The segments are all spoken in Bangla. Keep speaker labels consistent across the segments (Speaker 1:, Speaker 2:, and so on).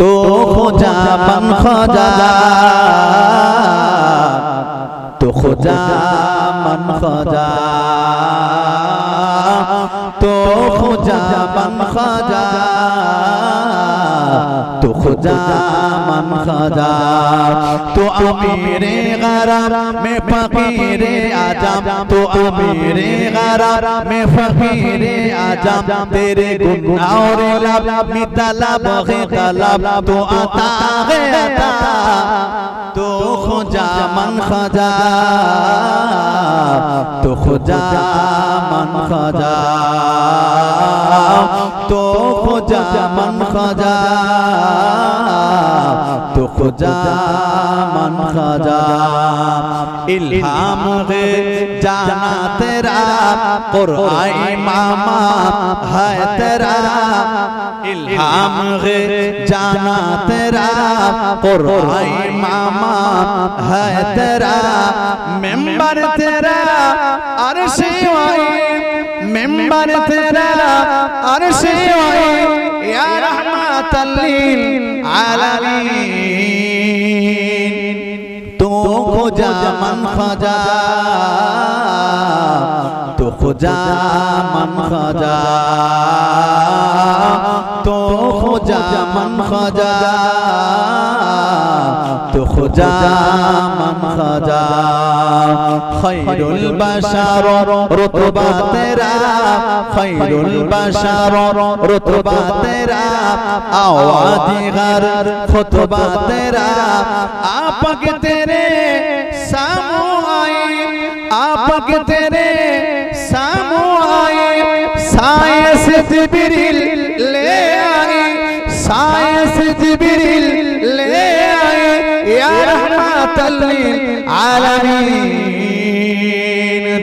Speaker 1: تو خوجا بن خوجا تو خوجا من خوجا تو خوجا بن خوجا تو خدا من خدا تو امیر غرب میں فقیر آجام تو امیر غرب میں فقیر آجام تیرے گنگا اور لب میں طلب غی طلب تو عطا غی عطا تو خدا من خدا تو خدا من خدا تو خدا من خدا تو خدا من خدا الہام دے جانا تیرا قرآن ماما ہے تیرا الہام علحام جانا تیرا قرآن ماما ہے تیرا ممبر تیرا عرش عرش ممبر تیرا یا رحمت تو خجا من خجا تو خجا من خجا تو خجا من خجا তো খোজা মাম খোজা খৈরুল বাশার রতবা তেরা খৈরুল বাশার রতবা তেরা আওয়াজি গার তেরা আপক তেরে সামু তেরে সামু আয়ে লে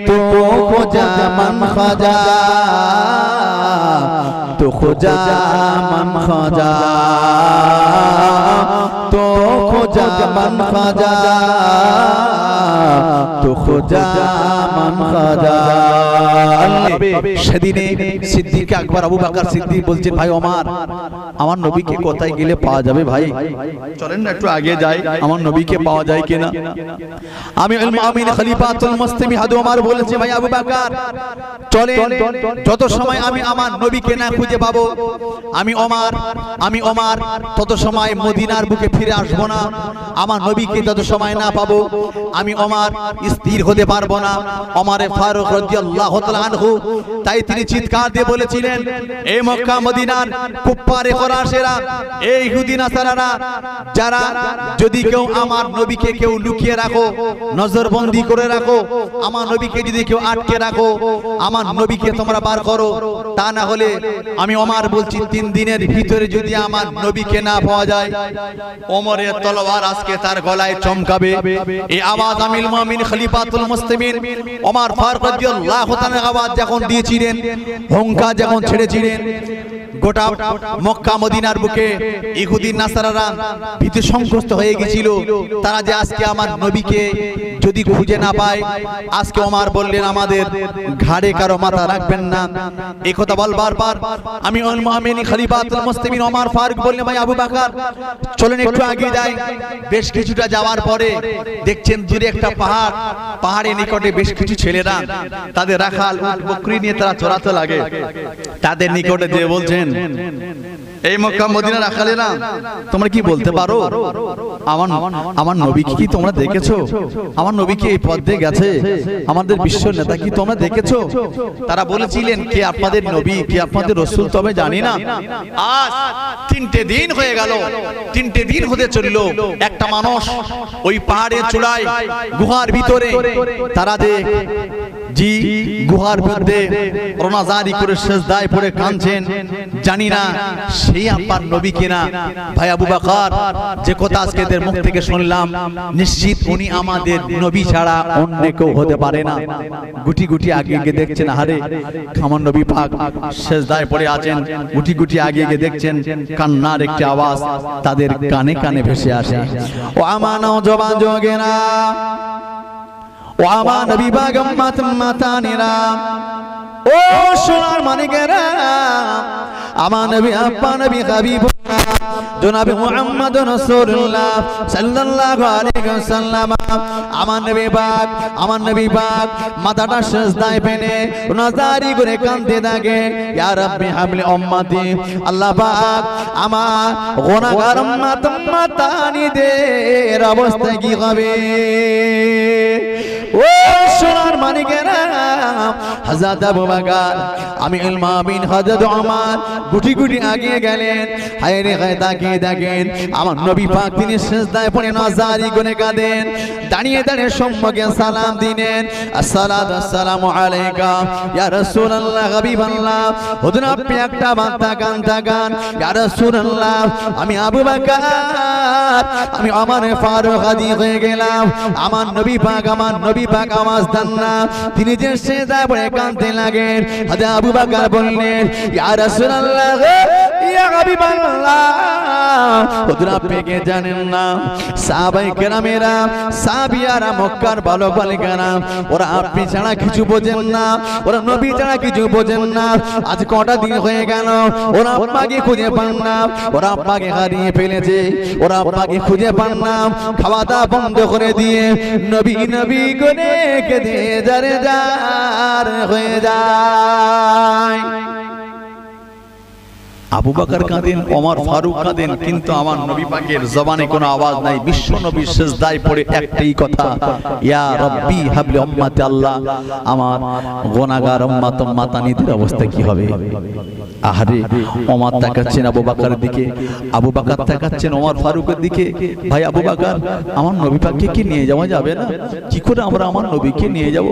Speaker 1: تو کو ج তো خدا من خدا تو خدا من خدا تو خدا সেদিনে আবু সিদ্দিক বলছে ভাই আমার নবীকে কোথায় গেলে পাওয়া যাবে ভাই চলেন না একটু আগে যাই আমার নবীকে পাওয়া যায় কিনা আমি আমিন খলিফাতুল মুসলিম হাদু ওমর ভাই আবু বকর চলেন যত সময় আমি আমার নবীকে না খুঁজে পাবো আমি অমার আমি অমার তত সময় মদিনার বুকে ফিরে আসবো না আমার নবীকে তত সময় না পাবো আমি অমার স্থির হতে পারবো না অমারে ফারুক রাদিয়াল্লাহু তাআলা আনহু তাই তিনি চিৎকার দিয়ে বলেছিলেন এ মক্কা মদিনার কুপ্পারে ফরাসেরা এই ইহুদি নাসারারা যারা যদি কেউ আমার নবীকে কেউ লুকিয়ে রাখো নজরবন্দি করে রাখো আমার নবীকে যদি কেউ আটকে রাখো আমার নবীকে তোমরা বার করো তা না তাহলে আমি অমার বলছি তিন দিনের ভিতরে যদি আমার নবীকে না পাওয়া যায় অমরের তলোয়ার আজকে তার গলায় চমকাবে এই আওয়াজ আমিল মামিন খলিফাতুল মুসলিমিন অমর ফারুক রাদিয়াল্লাহু তাআলা আওয়াজ যখন দিয়েছিলেন হংকা যখন ছেড়েছিলেন গোটা মক্কা মদিনার বুকে ইহুদিন নাসারারা ভীতি সংগ্রস্ত হয়ে গেছিল তারা যে আজকে আমার নবীকে যদি খুঁজে না পায় আজকে ওমার বললেন আমাদের ঘাড়ে কারো মাথা রাখবেন না এই কথা বলবার পর আমি মহামেনি খলিফাতুল মুসলিমিন ওমর ফারুক বললেন ভাই আবু বকর চলেন একটু আগে যাই বেশ কিছুটা যাওয়ার পরে দেখছেন দূরে একটা পাহাড় পাহাড়ের নিকটে বেশ কিছু ছেলেরা তাদের রাখাল বকরি নিয়ে তারা চড়াতে লাগে তাদের নিকটে যে বলছেন এই মক্কা মদিনার না
Speaker 2: তোমরা কি বলতে পারো
Speaker 1: আমার আমার নবীকে কি তোমরা দেখেছো আমার নবীকে এই পথ দিয়ে গেছে আমাদের বিশ্ব নেতা কি তোমরা দেখেছো তারা বলেছিলেন কে আপনাদের নবী কে আপনাদের রসুল তবে জানি না আজ তিনটে দিন হয়ে গেল তিনটে দিন হতে চলল একটা মানুষ ওই পাহাড়ের চূড়ায় গুহার ভিতরে তারা দেখ জি গুহার মধ্যে রোনা জারি করে শেষ দায় পড়ে কাঁদছেন জানি না সেই আব্বার নবী কিনা ভাই আবু বাকর যে কথা আজকে এদের মুখ থেকে শুনলাম নিশ্চিত উনি আমাদের নবী ছাড়া অন্য কেউ হতে পারে না গুটি গুটি আগে গিয়ে দেখছেন হারে খামার নবী পাক দায় পড়ে আছেন গুটি গুটি আগে গিয়ে দেখছেন কান্নার একটি আওয়াজ তাদের কানে কানে ভেসে আসে ও আমানো জবান জগে না ও আমার নবী বাগম মাতানিরা ও সোনার গেরা আমার নবী আপা নবী হাবিব জনাবে মুহাম্মদ রাসূলুল্লাহ সাল্লাল্লাহু আলাইহি ওয়াসাল্লাম আমার নবী পাক আমার নবী পাক মাথাটা সেজদায় পেনে নজারি করে কাঁদতে থাকে ইয়া রাব্বি হাবলি উম্মতি আল্লাহ পাক আমার গুনাহগার উম্মত উম্মতানি দের অবস্থা কি হবে ও সোনার মানে কেন হাজার আবু বাগান আমি মামিন হযরত আমার গুটি গুটি আগিয়ে গেলেন হায় রে হায় তাকিয়ে দেখেন আমার নবী পাক তিনি সেজদায় পড়ে নজারি গুনে কাঁদেন দাঁড়িয়ে দাঁড়িয়ে সম্মুখে সালাম দিলেন আসসালাতু আসসালামু আলাইকা ইয়া রাসূলুল্লাহ হাবিবাল্লাহ হুদুর আপনি একটা বাতা গান গান ইয়া রাসূলুল্লাহ আমি আবু বকর আমি আমার ফারুক হাদি হয়ে গেলাম আমার নবী পাক আমার নবী পাক আওয়াজ তিনি যে লাগেন আবু বাকার বললেন ইয়া রাসূলুল্লাহ ইয়া জানেন না সাহাবাই সাহাবিয়ারা মক্কার বালিকারা ওরা আপনি ছাড়া কিছু বোঝেন না ওরা নবী ছাড়া কিছু বোঝেন না আজ কটা দিন হয়ে গেল ওরা আপনাকে খুঁজে পান না ওরা আব্বাকে হারিয়ে ফেলেছে ওরা আব্বাকে খুঁজে পান না খাওয়া দাওয়া বন্ধ করে দিয়ে নবী নবী করে বেদে দরদার হয়ে যায় আবু বাকার কাঁদেন অমর ফারুক কাঁদেন কিন্তু আমার নবী পাকের জবানে কোনো আওয়াজ নাই বিশ্ব নবী দায় পড়ে একটাই কথা ইয়া রব্বি হাবলি উম্মতি আল্লাহ আমার গোনাগার উম্মাত মাতানিদের অবস্থা কি হবে আহারে ওমর তাকাচ্ছেন আবু বাকারের দিকে আবু বাকার তাকাচ্ছেন ওমর ফারুকের দিকে ভাই আবু বাকার আমার নবী পাককে কি নিয়ে যাওয়া যাবে না কি করে আমরা আমার নবীকে নিয়ে যাব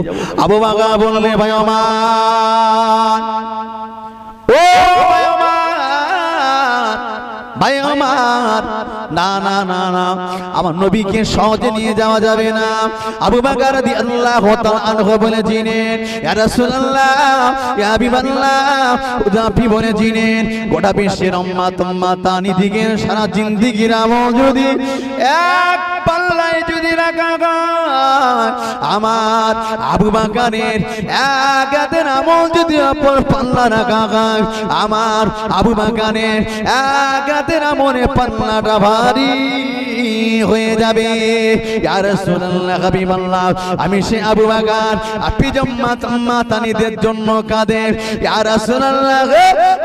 Speaker 1: আবু বাকা বললে ভাই আমার ও না না না না আমার নবীকে সহজে নিয়ে যাওয়া যাবে না আবু বকর রাদিয়াল্লাহু তাআলা আনহু বলেছিলেন ইয়া রাসূলুল্লাহ ইয়া হাবিবাল্লাহ উদাপি বলেছিলেন গোটা বিশ্বের উম্মাত উম্মাতানি দিকে সারা জিন্দেগির আমল এক পাল্লায় যদি রাখা আমার আবু বাকারের এক হাতের আমল যদি অপর পাল্লা রাখা আমার আবু বাকারের এক হাতের আমলে পাল্লাটা ভারী হয়ে যাবে আমি সে আবু বাগান আপি জম্মা তাম্মা তানিদের জন্য কাঁদে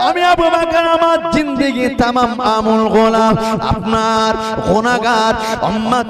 Speaker 1: আমি আবু বাগান আমার জিন্দিগি তামাম আমল গোলাম আপনার গোনাগার অম্মাত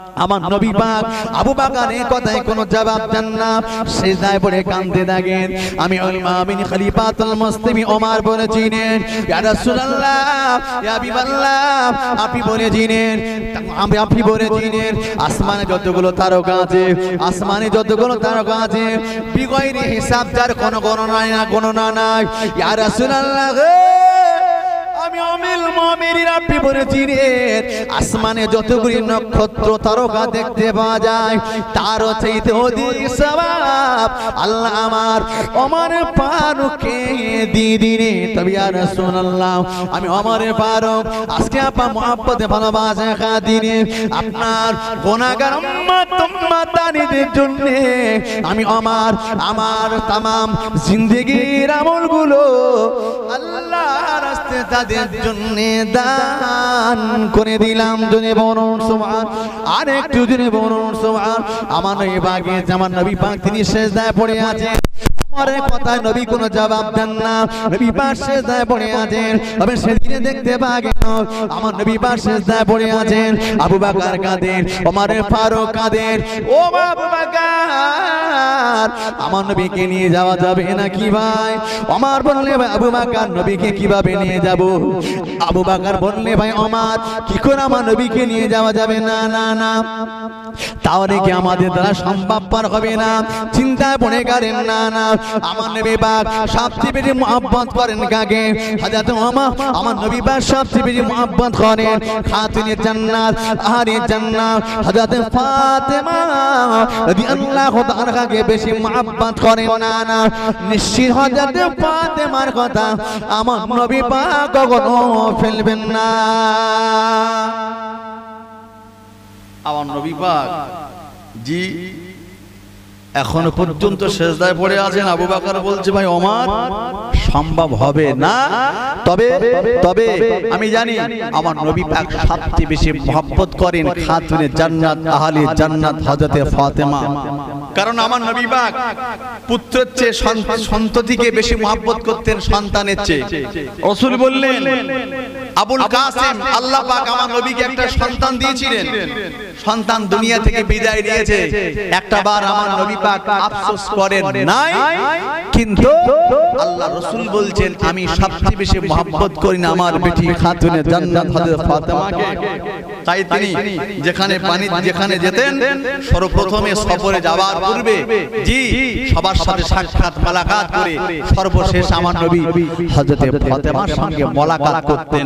Speaker 1: আমার নবী পাক আবু বাকার এই কথায় কোনো জবাব দেন না সেজদায় পড়ে কাঁদতে থাকেন আমি উল মামিন খলিফাতুল মুসলিমি ওমর বলেছিলেন ইয়া রাসূলুল্লাহ ইয়া হাবিবাল্লাহ আপনি বলেছিলেন আমি আপনি বলে বলেছিলেন আসমানে যতগুলো তারকা আছে আসমানে যতগুলো তারকা আছে বিগয়রে হিসাব যার কোনো গণনা নাই না গণনা নাই ইয়া রাসূলুল্লাহ আসমানে যতগুলি নক্ষত্র তারকা দেখতে পাওয়া যায় তার চাইতে অধিক সবাব আল্লাহ আমার অমর ফারুকে দিদিনে তবে আর শুনলাম আমি অমর ফারুক আজকে আপা মহাপদে ভালোবাসে খাদিনে আপনার গোনাগার দানিদের জন্য আমি আমার আমার তামাম জিন্দিগির আমলগুলো আল্লাহ রাস্তে তাদের জন্য দান করে দিলাম বরণ সোমার আর আমার নবী পাকে আমার নবী পাক তিনি শেষ দায় পড়ে আছে পরে কথা নবী কোনো জবাব দেন না নবী পাশে যায় পড়ে আছেন তবে সেদিনে দেখতে পা গেল আমার নবী পাশে যায় পড়ে আছেন আবু বাকার কাদের অমরের ফারুক কাদের ও আবু বাকার আমার নবীকে নিয়ে যাওয়া যাবে না কি ভাই অমর বললে ভাই আবু বাকার নবীকে কিভাবে নিয়ে যাব আবু বাকার বললে ভাই অমর কি করে আমার নবীকে নিয়ে যাওয়া যাবে না না না তাহলে কি আমাদের দ্বারা সম্ভবপর হবে না চিন্তায় পড়ে কারেন না না আমার নবী পাক সবচেয়ে বেশি মহব্বত করেন কাকে হযরত ওমা আমার নবী পাক সবচেয়ে বেশি মহব্বত করেন খাতুনে জান্নাত আহলে জান্নাত হযরত ফাতেমা রাদিয়াল্লাহু তাআলাকে বেশি মহব্বত করেন না না নিশ্চিত হযরত ফাতেমার কথা আমার নবী পাক কখনো ফেলবেন না আমার নবী পাক জি এখনো পর্যন্ত শেষদায় পড়ে আছেন আবু বাকার বলছে ভাই অমার সম্ভব হবে না তবে তবে আমি জানি আমার নবী পাক সবচেয়ে বেশি মহব্বত করেন খাতুনে জান্নাত আহলে জান্নাত হযরতে ফাতেমা কারণ আমার নবী পাক পুত্রের চেয়ে সন্ততিকে বেশি মহব্বত করতেন সন্তানের চেয়ে রাসূল বললেন আবুল কাসেম আল্লাহ পাক আমার নবীকে একটা সন্তান দিয়েছিলেন সন্তান দুনিয়া থেকে বিদায় দিয়েছে একটা বার আমার নবী পাক আফসোস করেন নাই কিন্তু আল্লাহ রাসূল বলছেন আমি সবচেয়ে বেশি মহব্বত করি না আমার বেটি খাতুনে জান্নাত হযরত ফাতেমাকে তাই তিনি যেখানে পানি যেখানে যেতেন সর্বপ্রথমে সফরে যাওয়ার পূর্বে জি সবার সাথে সাক্ষাৎ মোলাকাত করে সর্বশেষ আমার নবী হযরতে ফাতেমার সঙ্গে মোলাকাত করতেন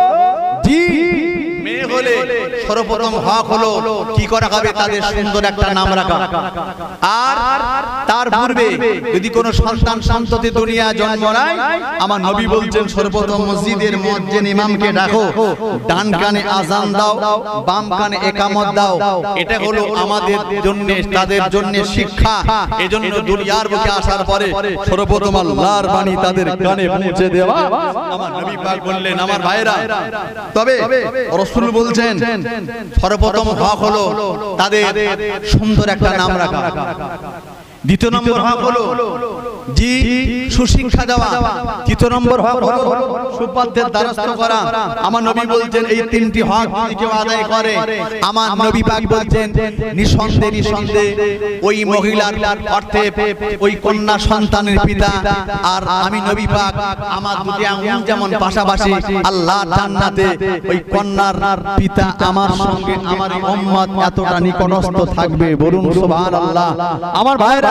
Speaker 1: peace. হলে সর্বপ্রথম হক হলো কি করা হবে তাদের সুন্দর একটা নাম রাখা আর তার পূর্বে যদি কোন সন্তান সন্ততি দুনিয়া জন্ম নেয় আমার নবী বলছেন সর্বপ্রথম মসজিদের মসজিদ ইমামকে ডাকো ডান কানে আজান দাও বাম কানে একামত দাও এটা হলো আমাদের জন্য তাদের জন্য শিক্ষা এজন্য দুনিয়ার বুকে আসার পরে সর্বপ্রথম আল্লাহর বাণী তাদের কানে পৌঁছে দেওয়া আমার নবী পাক বললেন আমার ভাইরা তবে রাসূল বল বলছেন সর্বপ্রথম হক হলো তাদের সুন্দর একটা নাম রাখা দ্বিতীয় নম্বর হলো জি সুশিক্ষা দেওয়া তৃতীয় নম্বর হলো দ্বারস্থ করা আমার নবী বলছেন এই তিনটি হক কেউ আদায় করে আমার নবী পাক বলছেন ওই মহিলার অর্থে ওই কন্যা সন্তানের পিতা আর আমি নবী পাক আমার দুটি আঙুল যেমন পাশাপাশি আল্লাহ জান্নাতে ওই কন্যার পিতা আমার সঙ্গে আমার উম্মত এতটা নিকটস্থ থাকবে বলুন সুবহানাল্লাহ আমার ভাইরা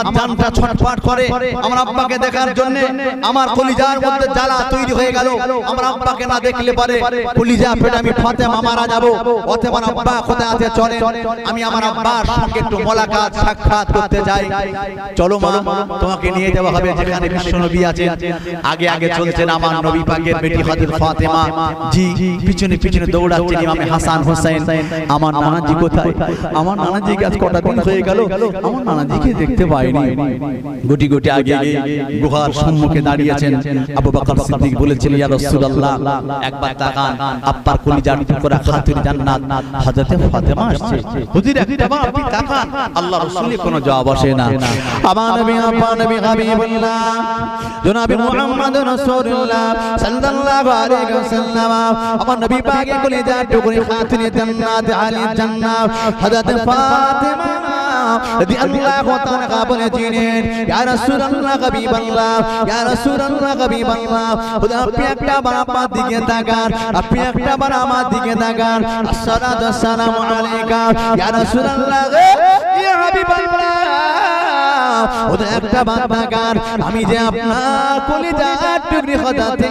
Speaker 1: আমার জানটা ছটফট করে আমার আব্বাকে দেখার জন্য আমার কলিজার মধ্যে জ্বালা তৈরি হয়ে গেল আমার আব্বাকে না দেখলে পারে কলিজা ফেটে আমি ফাতেমা মারা যাব অথবা আব্বা কোথায় আছে চলে আমি আমার আব্বার সঙ্গে একটু মোলাকাত সাক্ষাৎ করতে যাই চলো মা তোমাকে নিয়ে যাওয়া হবে যেখানে বিশ্ব নবী আছে আগে আগে চলছেন আমার নবী পাকের বেটি হাজির ফাতেমা জি পিছনে পিছনে দৌড়াচ্ছে ইমাম হাসান হোসেন আমার নানাজি কোথায় আমার নানাজি কাজ কটা দিন হয়ে গেল আমার নানাজিকে দেখতে পাই হয়নি গুটি গুটি আগে গুহার সম্মুখে দাঁড়িয়েছেন আবু বকর সিদ্দিক বলেছিলেন ইয়া রাসূলুল্লাহ একবার তাকান আপনার জান করে খাতির জান্নাত হযরতে ফাতেমা আসছে হুজুর একবার আপনি তাকান আল্লাহ রাসূলের কোনো জবাব আসে না আমার নবী আপন নবী হাবিবুল্লাহ জনাব মুহাম্মদ রাসূলুল্লাহ সাল্লাল্লাহু আলাইহি ওয়াসাল্লাম আমার নবী পাকে পাকের জান করে খাতির জান্নাত আলী জান্নাত হযরতে ফাতেমা রাদিয়াল্লাহু তাআলা বলে জিনেন ইয়া রাসূলুল্লাহ হাবিবাল্লাহ ইয়া রাসূলুল্লাহ হাবিবাল্লাহ খোদা আপনি একবার আমার দিকে তাকান আপনি একবার আমার দিকে তাকান আসসালাতু আসসালামু আলাইকা ইয়া রাসূলুল্লাহ ইয়া হাবিবাল্লাহ ওদের একটা বাদ আমি যে আপনার কলিজার টুকরি হতাতে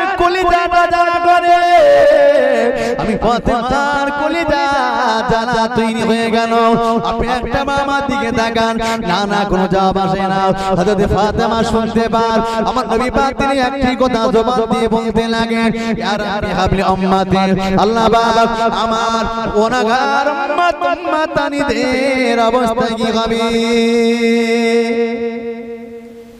Speaker 1: কলিজা বাজা করে আমি পথে তার কলিজা জ্বালা তৈরি হয়ে গেল আপনি একটা মামার দিকে তাকান না না কোনো জবাব আসে না হযরত ফাতেমা শুনতে পার আমার নবী পাক তিনি একটি কথা জবাব দিয়ে বলতে লাগেন আর রাব্বি হাবলি উম্মতি আল্লাহ পাক আমার ওনাগার উম্মত উম্মাতানিদের অবস্থা কি হবে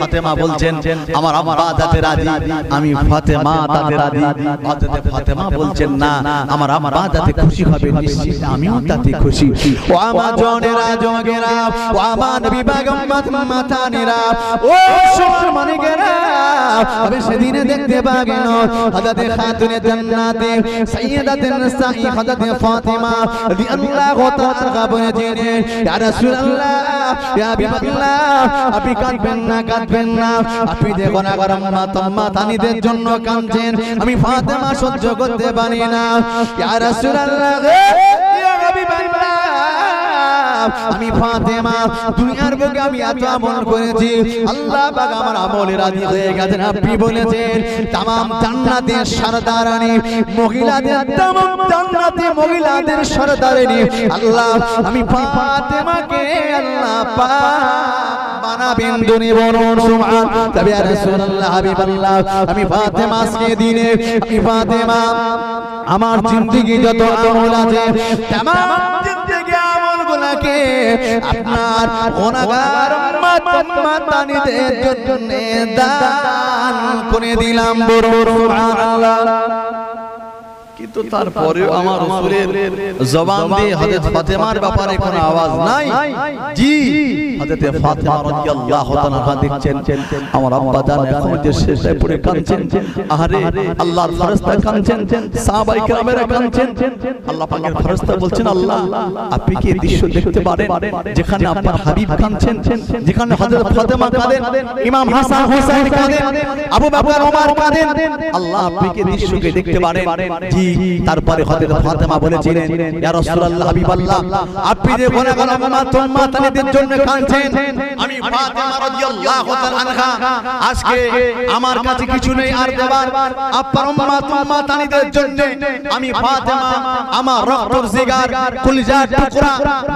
Speaker 1: ফাতেমা বলছেন আমার আব্বা দাতে রাজি আমি ফাতেমা দাতে রাজি হযরত ফাতেমা বলছেন না আমার আব্বা দাতে খুশি হবে নিশ্চিত আমিও তাতে খুশি ও আমার জনেরা জগেরা ও আমার নবী পাগম্বর মাতানেরা ও গেরা
Speaker 2: আমি সেদিনে দেখতে পাবেন
Speaker 1: হযরত খাতুনে জান্নাতে সাইয়্যিদাতে নসাই হযরত ফাতেমা রাদিয়াল্লাহু তাআলা গাবনে জেনে ইয়া রাসূলুল্লাহ আপনি কাঁদবেন না কাঁদবেন না আপনি দেখো না গরম মাতম্মা তানিদের জন্য কাঁদছেন আমি ফাতেমা সহ্য করতে পারি না ইয়া রাসূলুল্লাহ আমি ফাতেমা দুনিয়ার বুকে আমি এত আমল করেছি আল্লাহ পাক আমার আমলে রাজি হয়ে গেছেন আপনি বলেছেন তামাম জান্নাতের সরদারানি মহিলাদের তামাম জান্নাতে মহিলাদের সরদারানি আল্লাহ আমি ফাতেমাকে আল্লাহ পাক আমার জিন্দিগি যত আমল আছে तमाम আপনাকে আপনার অনাগার মাতানিদের জন্য দান করে দিলাম বড় বড় আল্লাহ কিন্তু তারপরে আমার রাসূলের জবান দিয়ে হযরত ফাতেমার ব্যাপারে কোনো আওয়াজ নাই জি হযরত ফাতেমা রাদিয়াল্লাহু তাআলা দেখছেন আমার আব্বা জান এখন যে শেষে পড়ে কাঁদছেন আরে আল্লাহর ফেরেশতা কাঁদছেন সাহাবায়ে কেরামেরা কাঁদছেন আল্লাহ পাকের ফেরেশতা বলছেন আল্লাহ আপনি কি দৃশ্য দেখতে পারেন যেখানে আপনার হাবিব কাঁদছেন যেখানে হযরত ফাতেমা কাঁদেন ইমাম হাসান হুসাইন কাঁদেন আবু বকর ওমর কাঁদেন আল্লাহ আপনি কি দৃশ্যকে দেখতে পারেন জি তারপরে হযরত ফাতেমা বলেছিলেন ইয়া রাসূলুল্লাহ হাবিবাল্লাহ আপনি যে ঘন ঘন উম্মাত উম্মাতানিদের জন্য কাঁদছেন আমি ফাতেমা রাদিয়াল্লাহু তাআলা আনহা আজকে আমার কাছে কিছু নেই আর দেবার আপনার উম্মাত উম্মাতানিদের জন্য আমি ফাতেমা আমার রক্তের জিগার কলিজার টুকরা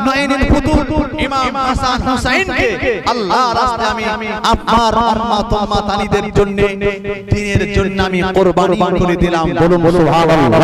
Speaker 1: নয়নের পুতুল ইমাম হাসান হুসাইনকে আল্লাহ রাস্তায় আমি আপনার উম্মাত উম্মাতানিদের জন্য দিনের জন্য আমি কুরবানি করে দিলাম বলুন সুবহানাল্লাহ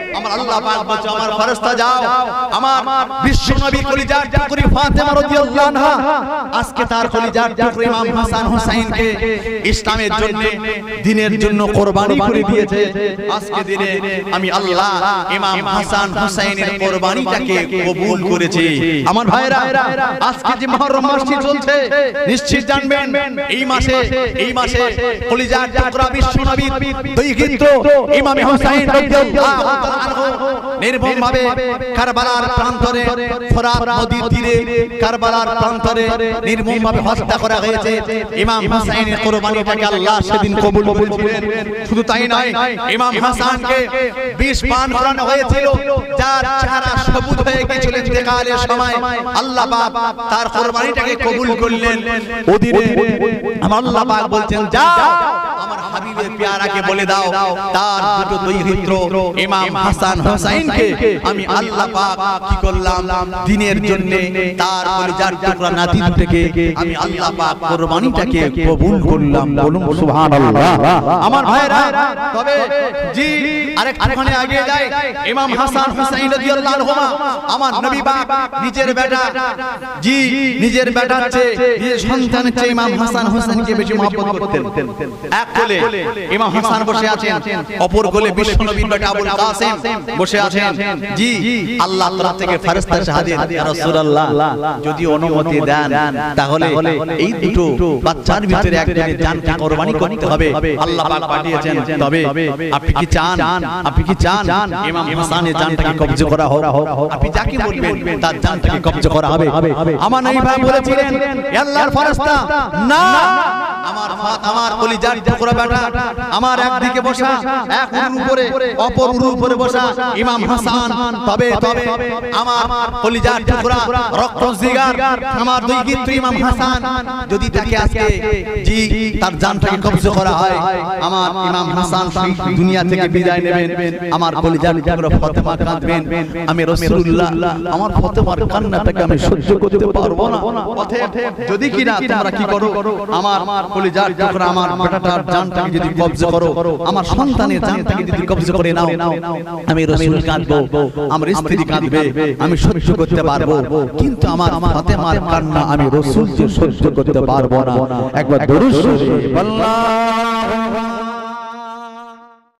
Speaker 1: আমার আল্লাহ পাক বলছে আমার ফেরেশতা যাও আমার বিশ্ব নবী কলিজার টুকরি ফাতেমা রাদিয়াল্লাহু আনহা আজকে তার কলিজার টুকরি ইমাম হাসান হুসাইনকে ইসলামের জন্য দ্বীনের জন্য কুরবানি করে দিয়েছে আজকে দিনে আমি আল্লাহ ইমাম হাসান হুসাইনের কুরবানিটাকে কবুল করেছি আমার ভাইরা আজকে যে মুহররম মাস চলছে নিশ্চিত জানবেন এই মাসে এই মাসে কলিজার টুকরা বিশ্ব নবী দৈহিত্র ইমাম হুসাইন রাদিয়াল্লাহু আনহা আনহু নির্মমভাবে কারবালার প্রান্তরে ফোরাত নদীর তীরে কারবালার প্রান্তরে নির্মমভাবে হত্যা করা হয়েছে ইমাম হুসাইনের কোরবানিটাকে আল্লাহ সেদিন কবুল করেছিলেন শুধু তাই নয় ইমাম হাসানকে বিষ পান করানো হয়েছিল যার চেহারা সবুজ হয়ে ইন্তেকালের সময় আল্লাহ পাক তার কুরবানিটাকে কবুল করলেন ওদিনে আমার আল্লাহ পাক বলেন যাও আমার হাবিবের পেয়ারাকে বলে দাও তার দুটো দুই পুত্র ইমাম হাসান হোসাইনকে আমি আল্লাহ পাক কি করলাম দিনের জন্য তার কলিজার টুকরা নাতি থেকে আমি আল্লাহ পাক কুরবানিটাকে কবুল করলাম বলুন সুবহানাল্লাহ আমার ভাইরা তবে জি আরেকখানে আগে যাই ইমাম হাসান হোসাইন রাদিয়াল্লাহু আনহু আমার নবী যদি অনুমতি দেন তাহলে এই দুটো বাচ্চার ভিতরে একজনের করতে হবে আল্লাহ পাঠিয়েছেন তবে আপনি কি চান আপনি কি চান ইমাম হাসানের জানটাকে কবজ করা হোক আপনি যাকে বলবেন তার জানটাকে কবজ করা হবে আমার নবী ভাই বলেছিলেন আল্লাহর ফেরেশতা না আমার আমার কলিজার টুকরা বেটা আমার একদিকে বসা এক উপরে অপর উপরে বসা ইমাম হাসান তবে তবে আমার কলিজার টুকরা রক্ত জিগার আমার দুই কিন্তু ইমাম হাসান যদি তাকে আজকে জি তার জানটাকে কবজ করা হয় আমার ইমাম হাসান দুনিয়া থেকে বিদায় নেবেন আমার কলিজার টুকরা ফাতেমা কাঁদবেন আমি রসুল্লাহ আমার ফতেমার কান্নাটাকে আমি সহ্য করতে পারবো না পথে যদি কি না তোমরা কি করো আমার কলিজার যখন আমার বেটাটার জানটাকে যদি কবজে করো আমার সন্তানের জানটাকে যদি কবজে করে নাও আমি রসুল কাঁদবো আমার স্ত্রী কাঁদবে আমি সহ্য করতে পারবো কিন্তু আমার ফতেমার কান্না আমি রসুল সহ্য করতে পারবো না একবার দরুদ আল্লাহ